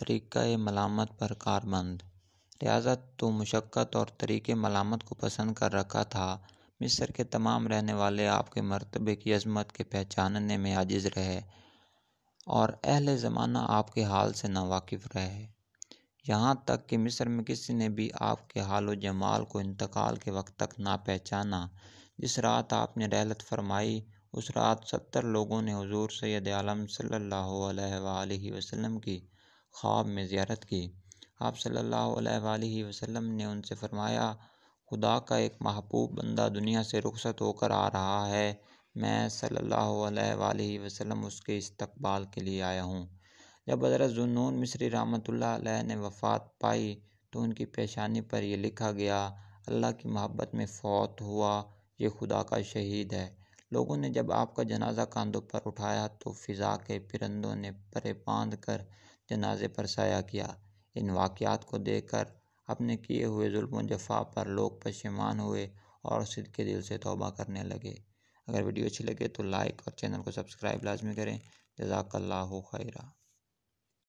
ए मलामत पर कारबंद रियाज़ तो मशक्क़त और तरीक़ मलामत को पसंद कर रखा था मिस्र के तमाम रहने वाले आपके मरतबे की अज़मत के पहचानने में आजिज़ रहे और अहल ज़माना आपके हाल से नावाकिफ़ रहे यहाँ तक कि मिस्र में किसी ने भी आपके हाल जमाल को इंतकाल के वक्त तक ना पहचाना जिस रात आपने रहलत फरमाई उस रात सत्तर लोगों ने हुजूर सैद आलम सल्लल्लाहु अलैहि वसल्लम की ख्वाब में ज़्यारत की आप सल्ला अलैहि ने उनसे फरमाया खुदा का एक महबूब बंदा दुनिया से रुखसत होकर आ रहा है मैं सल्ला अलैहि उसके इस्तबाल के लिए आया हूँ जब हजरत जुनून मिसरी रामत ने वफ़ात पाई तो उनकी पेशानी पर यह लिखा गया अल्लाह की मोहब्बत में फ़ौत हुआ ये खुदा का शहीद है लोगों ने जब आपका जनाजा कंधों पर उठाया तो फ़िज़ा के परिंदों ने परे बांध कर जनाजे पर साया किया इन वाक़ात को देखकर अपने किए हुए जुल्म जफा पर लोग पशेमान हुए और सिद के दिल से तोबा करने लगे अगर वीडियो अच्छी लगे तो लाइक और चैनल को सब्सक्राइब लाजमी करें जजाकल्ला खैरा